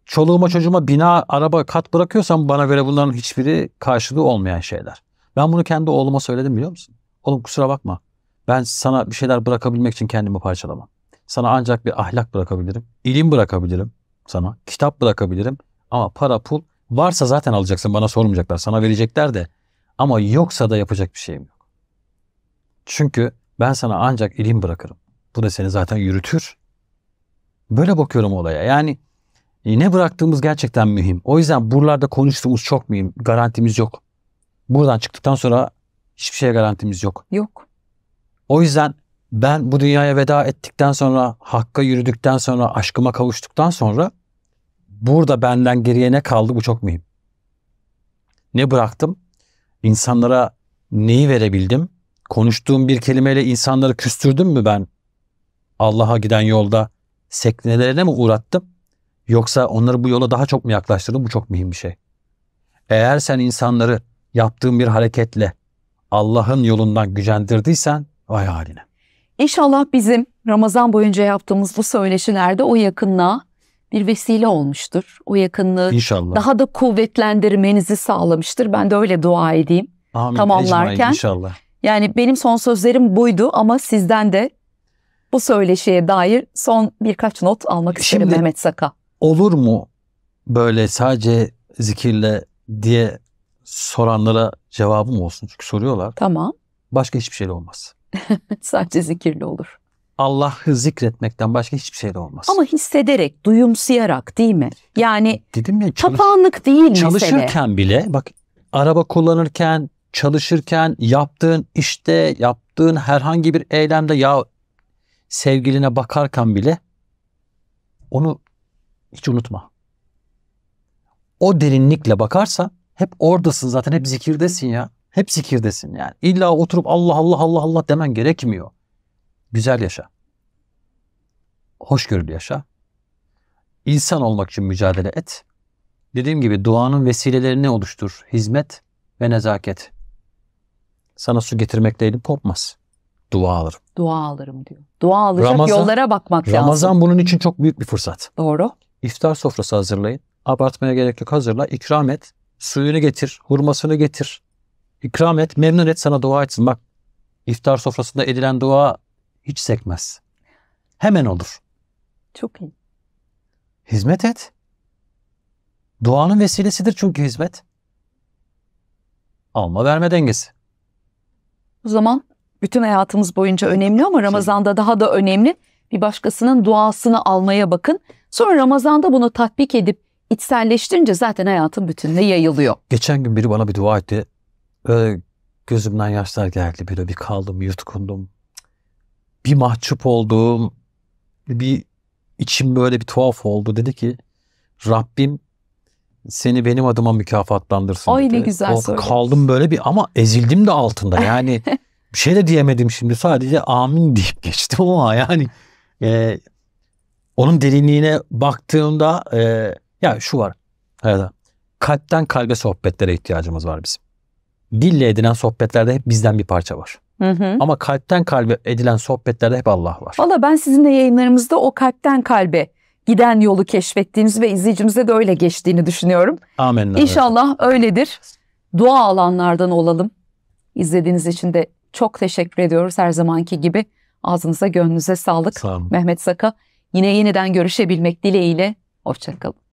çoluğuma çocuğuma bina, araba, kat bırakıyorsam bana göre bunların hiçbiri karşılığı olmayan şeyler. Ben bunu kendi oğluma söyledim biliyor musun? Oğlum kusura bakma. Ben sana bir şeyler bırakabilmek için kendimi parçalamam. Sana ancak bir ahlak bırakabilirim, ilim bırakabilirim, sana. Kitap bırakabilirim ama para pul varsa zaten alacaksın bana sormayacaklar. Sana verecekler de ama yoksa da yapacak bir şeyim yok. Çünkü ben sana ancak ilim bırakırım. Bu da seni zaten yürütür. Böyle bakıyorum olaya. Yani e, ne bıraktığımız gerçekten mühim. O yüzden buralarda konuştuğumuz çok mühim. Garantimiz yok. Buradan çıktıktan sonra hiçbir şeye garantimiz yok. Yok. O yüzden ben bu dünyaya veda ettikten sonra, hakka yürüdükten sonra, aşkıma kavuştuktan sonra burada benden geriye ne kaldı bu çok mühim. Ne bıraktım? İnsanlara neyi verebildim? Konuştuğum bir kelimeyle insanları küstürdüm mü ben? Allah'a giden yolda seknelerine mi uğrattım? Yoksa onları bu yola daha çok mu yaklaştırdım? Bu çok mühim bir şey. Eğer sen insanları yaptığın bir hareketle Allah'ın yolundan gücendirdiysen vay haline. İnşallah bizim Ramazan boyunca yaptığımız bu söyleşilerde o yakınlığa bir vesile olmuştur. O yakınlığı inşallah. daha da kuvvetlendirmenizi sağlamıştır. Ben de öyle dua edeyim. Amin. Tamamlarken. Ecmain, inşallah. Yani benim son sözlerim buydu ama sizden de bu söyleşiye dair son birkaç not almak isterim Şimdi, Mehmet Saka. Olur mu böyle sadece zikirle diye soranlara cevabım olsun. Çünkü soruyorlar. Tamam. Başka hiçbir şey olmaz. sadece zikirle olur. Allah'ı zikretmekten başka hiçbir şey de olmaz. Ama hissederek, duyumsayarak değil mi? Yani Dedim ya, çalış, değil Çalışırken mesele. bile bak araba kullanırken, çalışırken, yaptığın işte, yaptığın herhangi bir eylemde ya sevgiline bakarken bile onu hiç unutma. O derinlikle bakarsa hep oradasın zaten hep zikirdesin ya. Hep zikirdesin yani. İlla oturup Allah Allah Allah Allah demen gerekmiyor. Güzel yaşa. Hoşgörülü yaşa. İnsan olmak için mücadele et. Dediğim gibi duanın vesilelerini oluştur. Hizmet ve nezaket. Sana su getirmekle değilim kopmaz. Dua alırım. Dua alırım diyor. Dua alacak Ramazan, yollara bakmak Ramazan lazım. Ramazan bunun için çok büyük bir fırsat. Doğru. İftar sofrası hazırlayın. Abartmaya gerek yok hazırla. İkram et. Suyunu getir. Hurmasını getir. İkram et. Memnun et sana dua etsin. Bak iftar sofrasında edilen dua hiç sekmez. Hemen olur. Çok iyi. Hizmet et. Duanın vesilesidir çünkü hizmet. Alma verme dengesi. O zaman bütün hayatımız boyunca önemli ama Ramazan'da daha da önemli. Bir başkasının duasını almaya bakın. Sonra Ramazan'da bunu tatbik edip içselleştirince zaten hayatın bütününe yayılıyor. Geçen gün biri bana bir dua etti. Böyle gözümden yaşlar geldi. Böyle bir kaldım, yutkundum bir mahcup oldum. Bir içim böyle bir tuhaf oldu. Dedi ki Rabbim seni benim adıma mükafatlandırsın. Oy ne güzel oh, soru. Kaldım böyle bir ama ezildim de altında. Yani bir şey de diyemedim şimdi sadece amin deyip geçtim ama yani e, onun derinliğine baktığımda e, ya şu var. Evet. Kalpten kalbe sohbetlere ihtiyacımız var bizim. Dille edilen sohbetlerde hep bizden bir parça var. Hı hı. Ama kalpten kalbe edilen sohbetlerde hep Allah var. Valla ben sizinle yayınlarımızda o kalpten kalbe giden yolu keşfettiğimiz ve izleyicimize de öyle geçtiğini düşünüyorum. Amenna. İnşallah evet. öyledir. Dua alanlardan olalım. İzlediğiniz için de çok teşekkür ediyoruz her zamanki gibi. Ağzınıza gönlünüze sağlık. Sağ olun. Mehmet Saka. Yine yeniden görüşebilmek dileğiyle. Hoşçakalın.